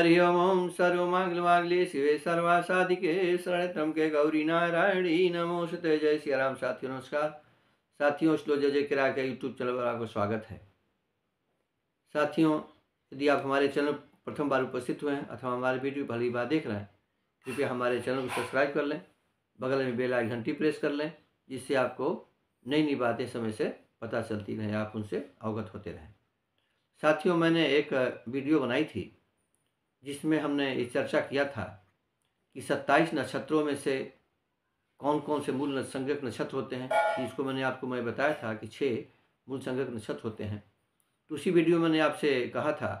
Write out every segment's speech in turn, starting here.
हरि ओम ओम सर्वमांगलमांगल्ये शिवे सर्वा साधिके शरणत्रम के गौरी नारायणी नमोस्तुते जय श्री राम साथियों नमस्कार साथियों स्लो जय जय किरा के यूट्यूब चैनल पर आपको स्वागत है साथियों यदि आप हमारे चैनल प्रथम बार उपस्थित हुए हैं अथवा हमारे वीडियो पहली बार देख रहे हैं कृपया हमारे चैनल को सब्सक्राइब कर लें बगल में बेल घंटी प्रेस कर लें जिससे आपको नई नई बातें समय से पता चलती रहें आप उनसे अवगत होते रहें साथियों मैंने एक वीडियो बनाई थी जिसमें हमने ये चर्चा किया था कि सत्ताईस नक्षत्रों में से कौन कौन से मूल संज्ञक नक्षत्र होते हैं इसको मैंने आपको मैं बताया था कि छः मूल संज्ञक नक्षत्र होते हैं तो उसी वीडियो में मैंने आपसे कहा था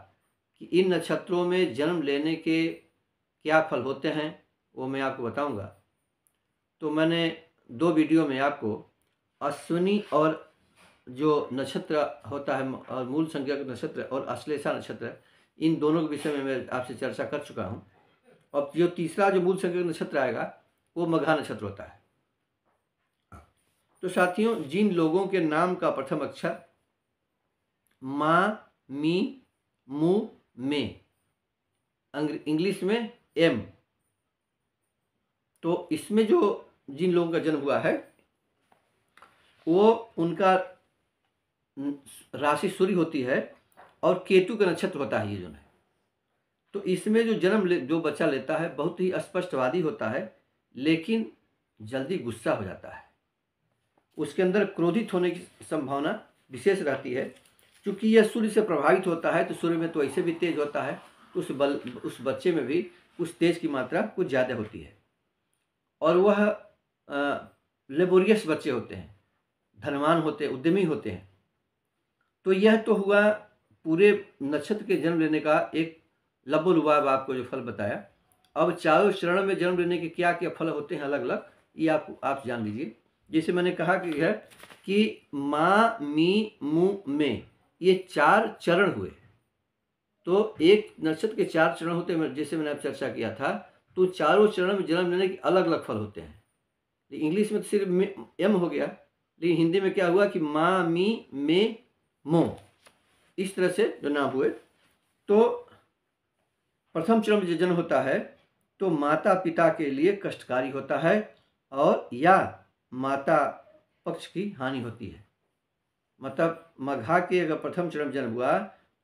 कि इन नक्षत्रों में जन्म लेने के क्या फल होते हैं वो मैं आपको बताऊंगा तो मैंने दो वीडियो में आपको अश्विनी और जो नक्षत्र होता है और मूल संज्ञक नक्षत्र और अश्लेषा नक्षत्र इन दोनों के विषय में मैं आपसे चर्चा कर चुका हूँ और जो तीसरा जो मूल संकेत नक्षत्र आएगा वो मघा नक्षत्र होता है तो साथियों जिन लोगों के नाम का प्रथम अक्षर मा मी मु मे इंग्लिश में एम तो इसमें जो जिन लोगों का जन्म हुआ है वो उनका राशि सूर्य होती है और केतु का नक्षत्र होता है ये जो है तो इसमें जो जन्म ले जो बच्चा लेता है बहुत ही स्पष्टवादी होता है लेकिन जल्दी गुस्सा हो जाता है उसके अंदर क्रोधित होने की संभावना विशेष रहती है क्योंकि यह सूर्य से प्रभावित होता है तो सूर्य में तो ऐसे भी तेज होता है तो उस बल उस बच्चे में भी उस तेज की मात्रा कुछ ज़्यादा होती है और वह लेबोरियस बच्चे होते हैं धनवान होते उद्यमी होते हैं तो यह तो हुआ पूरे नक्षत्र के जन्म लेने का एक लब्बो आपको जो फल बताया अब चारों चरण में जन्म लेने के क्या क्या फल होते हैं अलग अलग ये आप आप जान लीजिए जैसे मैंने कहा कि है कि माँ मी मु में ये चार चरण हुए तो एक नक्षत्र के चार चरण होते हैं जैसे मैंने आप चर्चा किया था तो चारों चरण में जन्म लेने के अलग अलग फल होते हैं तो इंग्लिश में तो सिर्फ एम हो गया लेकिन हिंदी में क्या हुआ कि माँ मी मे मो इस तरह से जो नाम हुए तो प्रथम चरण में जो जन्म होता है तो माता पिता के लिए कष्टकारी होता है और या माता पक्ष की हानि होती है मतलब मघा के अगर प्रथम चरण जन्म हुआ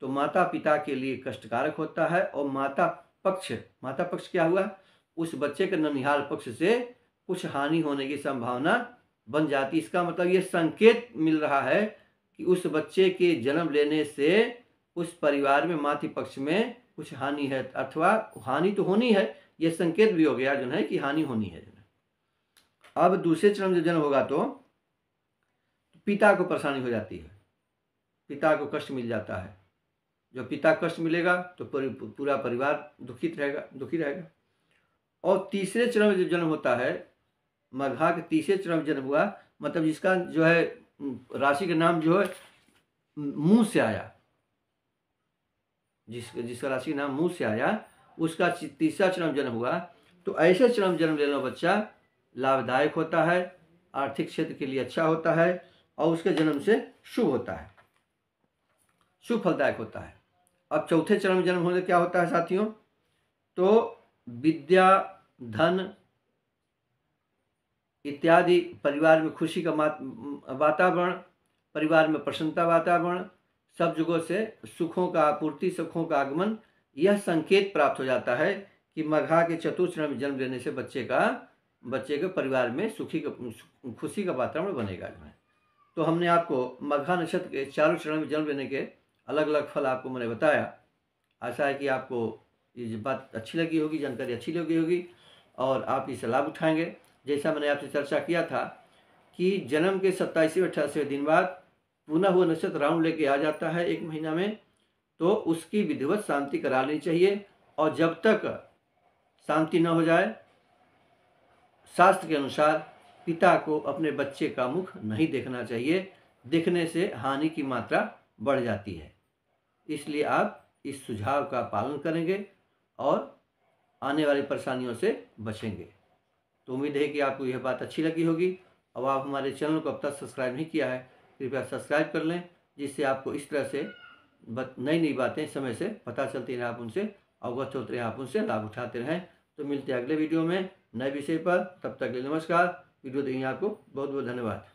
तो माता पिता के लिए कष्टकारक होता है और माता पक्ष माता पक्ष क्या हुआ उस बच्चे के ननिहाल पक्ष से कुछ हानि होने की संभावना बन जाती इसका मतलब ये संकेत मिल रहा है कि उस बच्चे के जन्म लेने से उस परिवार में मातृ पक्ष में कुछ हानि है अथवा हानि तो होनी है यह संकेत भी हो गया जो है कि हानि होनी है जो अब दूसरे चरण में जन्म होगा तो पिता को परेशानी हो जाती है पिता को कष्ट मिल जाता है जब पिता कष्ट मिलेगा तो पूरा परिवार दुखित रहेगा दुखी रहेगा और तीसरे चरण में जो जन्म होता है मघा के तीसरे चरण में जन्म हुआ मतलब जिसका जो है राशि का नाम जो है मुंह से आया जिस जिसका राशि का नाम मुंह से आया उसका तीसरा चरम जन्म हुआ तो ऐसे चरम जन्म लेना बच्चा लाभदायक होता है आर्थिक क्षेत्र के लिए अच्छा होता है और उसके जन्म से शुभ होता है शुभ फलदायक होता है अब चौथे चरम जन्म होने क्या होता है साथियों तो विद्या धन इत्यादि परिवार में खुशी का वातावरण परिवार में प्रसन्नता वातावरण सब जगहों से सुखों का आपूर्ति सुखों का आगमन यह संकेत प्राप्त हो जाता है कि मघा के चतुर्थ में जन्म लेने से बच्चे का बच्चे के परिवार में सुखी का खुशी का वातावरण बनेगा तो हमने आपको मघा नक्षत्र के चारों चरण में जन्म लेने के अलग अलग फल आपको मैंने बताया आशा है कि आपको ये बात अच्छी लगी होगी जानकारी अच्छी लगी होगी और आप इसे लाभ उठाएंगे जैसा मैंने आपसे चर्चा किया था कि जन्म के सत्ताईसवें अट्ठाईसवें दिन बाद पुनः वो नक्षत्र राउंड लेके आ जाता है एक महीना में तो उसकी विधिवत शांति करानी चाहिए और जब तक शांति न हो जाए शास्त्र के अनुसार पिता को अपने बच्चे का मुख नहीं देखना चाहिए देखने से हानि की मात्रा बढ़ जाती है इसलिए आप इस सुझाव का पालन करेंगे और आने वाली परेशानियों से बचेंगे तो उम्मीद है कि आपको यह बात अच्छी लगी होगी अब आप हमारे चैनल को अब तक सब्सक्राइब नहीं किया है कृपया सब्सक्राइब कर लें जिससे आपको इस तरह से नई नई बातें समय से पता चलती रहें आप उनसे अवगत होते रहें आप उनसे लाभ उठाते रहें तो मिलते हैं अगले वीडियो में नए विषय पर तब तक के लिए नमस्कार वीडियो देखिए आपको बहुत बहुत धन्यवाद